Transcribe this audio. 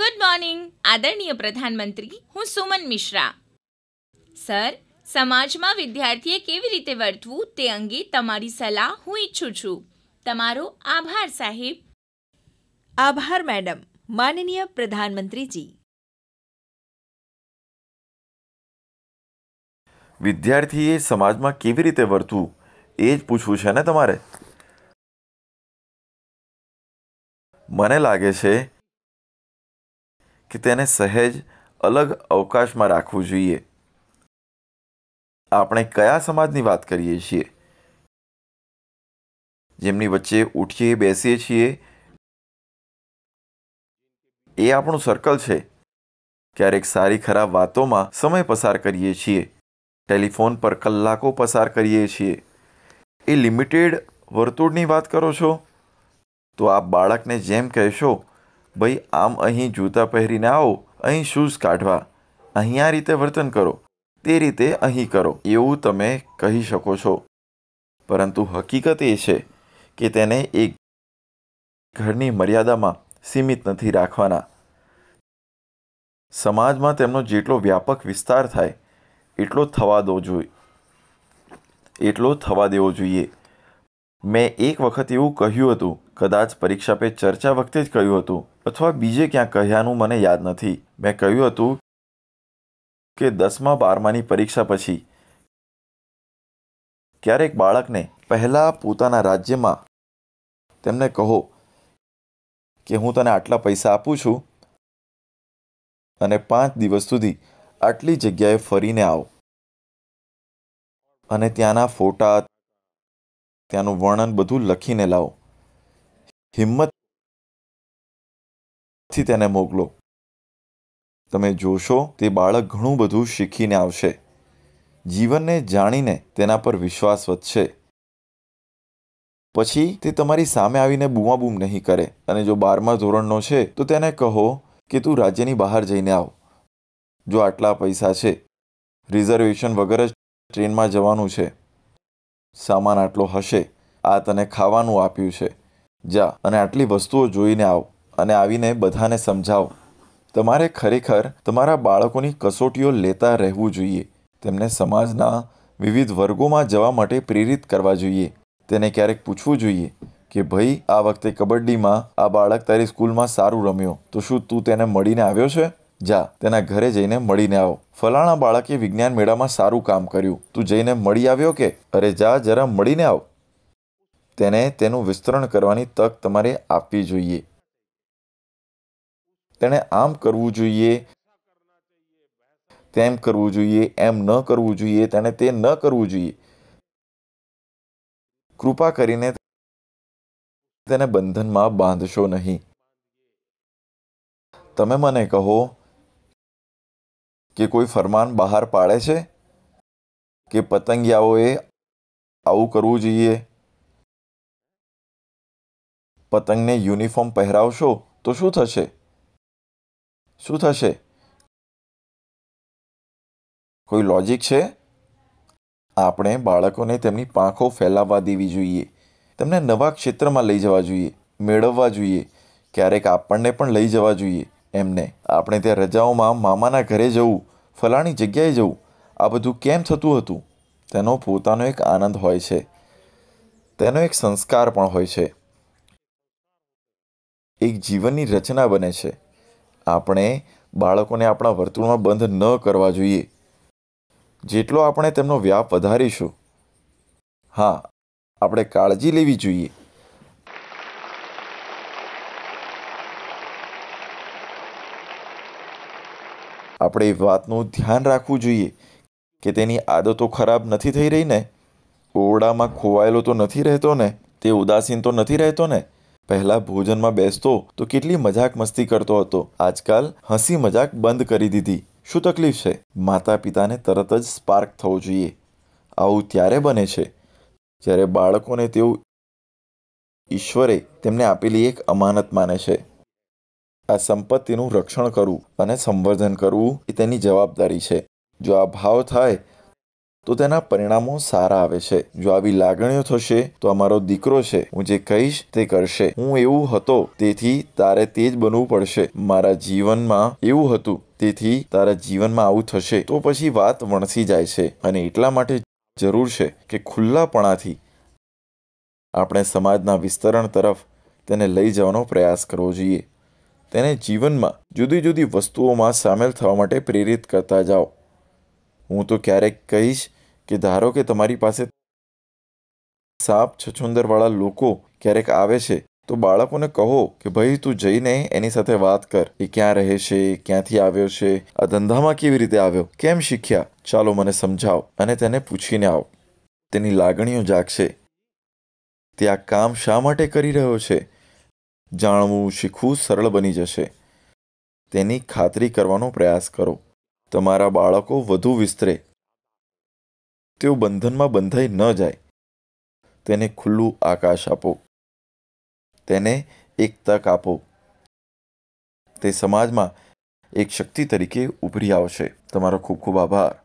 good morning આદરણીય પ્રધાનમંત્રી હું સુમન મિશ્રા સર સમાજમાં વિદ્યાર્થીએ કેવી રીતે વર્તવું તે અંગે તમારી સલાહ હું ઈચ્છું છું તમારો આભાર સાહેબ આભાર મેડમ માનનીય પ્રધાનમંત્રીજી વિદ્યાર્થીએ સમાજમાં કેવી રીતે વર્તવું એ જ પૂછવું છે ને તમારે મને લાગે છે કે તેને સહેજ અલગ અવકાશમાં રાખવું જોઈએ આપણે કયા સમાજની વાત કરીએ છીએ જેમની વચ્ચે ઉઠીએ બેસીએ છીએ એ આપણું સર્કલ છે ક્યારેક સારી ખરાબ વાતોમાં સમય પસાર કરીએ છીએ ટેલિફોન પર કલાકો પસાર કરીએ છીએ એ લિમિટેડ વર્તુળની વાત કરો છો તો આપ બાળકને જેમ કહેશો ભાઈ આમ અહીં જૂતા પહેરીને આવો અહીં શૂઝ કાઢવા અહીં આ રીતે વર્તન કરો તે રીતે અહીં કરો એવું તમે કહી શકો છો પરંતુ હકીકત એ છે કે તેને એક ઘરની મર્યાદામાં સીમિત નથી રાખવાના સમાજમાં તેમનો જેટલો વ્યાપક વિસ્તાર થાય એટલો થવા દો જોઈએ એટલો થવા દેવો જોઈએ મેં એક વખત એવું કહ્યું હતું કદાચ પરીક્ષા પે ચર્ચા વખતે જ કહ્યું હતું અથવા બીજે ક્યાં કહ્યાનું મને યાદ નથી મેં કહ્યું હતું કે દસમા બારમાની પરીક્ષા પછી ક્યારેક બાળકને પહેલાં પોતાના રાજ્યમાં તેમને કહો કે હું તને આટલા પૈસા આપું છું અને પાંચ દિવસ સુધી આટલી જગ્યાએ ફરીને આવો અને ત્યાંના ફોટા ત્યાંનું વર્ણન બધું લખીને લાવો હિંમતથી તેને મોકલો તમે જોશો તે બાળક ઘણું બધું શીખીને આવશે જીવનને જાણીને તેના પર વિશ્વાસ વધશે પછી તે તમારી સામે આવીને બૂમાબૂમ નહીં કરે અને જો બારમા ધોરણનો છે તો તેને કહો કે તું રાજ્યની બહાર જઈને આવ જો આટલા પૈસા છે રિઝર્વેશન વગર જ ટ્રેનમાં જવાનું છે સામાન આટલો હશે આ તને ખાવાનું આપ્યું છે જા અને આટલી વસ્તુઓ જોઈને આવ અને આવીને બધાને સમજાવો તમારે ખરેખર તમારા બાળકોની કસોટીઓ લેતા રહેવું જોઈએ તેમને સમાજના વિવિધ વર્ગોમાં જવા માટે પ્રેરિત કરવા જોઈએ તેને ક્યારેક પૂછવું જોઈએ કે ભાઈ આ વખતે કબડ્ડીમાં આ બાળક તારી સ્કૂલમાં સારું રમ્યો તો શું તું તેને મળીને આવ્યો છે જા તેના ઘરે જઈને મળીને આવો ફલાણા બાળકે વિજ્ઞાન મેળામાં સારું કામ કર્યું તું જઈને મળી આવ્યો કે અરે જા જરા મળીને આવો તેને તેનું વિસ્તરણ કરવાની તક તમારે આપવી જોઈએ તેણે આમ કરવું જોઈએ તેમ કરવું જોઈએ એમ ન કરવું જોઈએ તેને તે ન કરવું જોઈએ કૃપા કરીને તેને બંધનમાં બાંધશો નહીં તમે મને કહો કે કોઈ ફરમાન બહાર પાડે છે કે પતંગિયાઓએ આવું કરવું જોઈએ પતંગને યુનિફોર્મ પહેરાવશો તો શું થશે શું થશે કોઈ લોજિક છે આપણે બાળકોને તેમની પાંખો ફેલાવવા દેવી જોઈએ તેમને નવા ક્ષેત્રમાં લઈ જવા જોઈએ મેળવવા જોઈએ ક્યારેક આપણને પણ લઈ જવા જોઈએ એમને આપણે ત્યાં રજાઓમાં મામાના ઘરે જવું ફલાણી જગ્યાએ જવું આ બધું કેમ થતું હતું તેનો પોતાનો એક આનંદ હોય છે તેનો એક સંસ્કાર પણ હોય છે એક જીવનની રચના બને છે આપણે બાળકોને આપણા વર્તુળમાં બંધ ન કરવા જોઈએ જેટલો આપણે તેમનો વ્યાપ વધારીશું હા આપણે કાળજી લેવી જોઈએ આપણે એ વાતનું ધ્યાન રાખવું જોઈએ કે તેની આદતો ખરાબ નથી થઈ રહી ને ઓરડામાં ખોવાયેલો તો નથી રહેતો ને તે ઉદાસીન તો નથી રહેતો ને પહેલા ભોજનમાં બેસતો તો કેટલી મજાક મસ્તી કરતો હતો આજકાલ હસી મજાક બંધ કરી દીધી શું તકલીફ છે માતા પિતાને તરત જ સ્પાર્ક થવો જોઈએ આવું ત્યારે બને છે જ્યારે બાળકોને તેઓ ઈશ્વરે તેમને આપેલી એક અમાનત માને છે આ સંપત્તિનું રક્ષણ કરવું અને સંવર્ધન કરવું એ તેની જવાબદારી છે જો આ ભાવ થાય તો તેના પરિણામો સારા આવે છે જો આવી લાગણીઓ થશે તો અમારો દીકરો છે હું જે કહીશ તે કરશે હું એવું હતો તેથી તારે તે જ બનવું પડશે મારા જીવનમાં એવું હતું તેથી તારા જીવનમાં આવું થશે તો પછી વાત વણસી જાય છે અને એટલા માટે જરૂર છે કે ખુલ્લાપણાથી આપણે સમાજના વિસ્તરણ તરફ તેને લઈ જવાનો પ્રયાસ કરવો જોઈએ તેને જીવનમાં જુદી જુદી વસ્તુઓમાં સામેલ થવા માટે પ્રેરિત કરતા જાઓ હું તો ક્યારેક કહીશ કે ધારો કે તમારી પાસે સાપ છછુંદરવાળા લોકો ક્યારેક આવે છે તો બાળકોને કહો કે ભાઈ તું જઈને એની સાથે વાત કર એ ક્યાં રહે છે ક્યાંથી આવ્યો છે આ ધંધામાં કેવી રીતે આવ્યો કેમ શીખ્યા ચાલો મને સમજાવ અને તેને પૂછીને આવો તેની લાગણીઓ જાગશે તે આ કામ શા માટે કરી રહ્યો છે જાણવું શીખવું સરળ બની જશે તેની ખાતરી કરવાનો પ્રયાસ કરો તમારા બાળકો વધુ વિસ્તરે તેઓ બંધનમાં બંધાઈ ન જાય તેને ખુલ્લું આકાશ આપો તેને એક તક આપો તે સમાજમાં એક શક્તિ તરીકે ઉભરી આવશે તમારો ખૂબ ખૂબ આભાર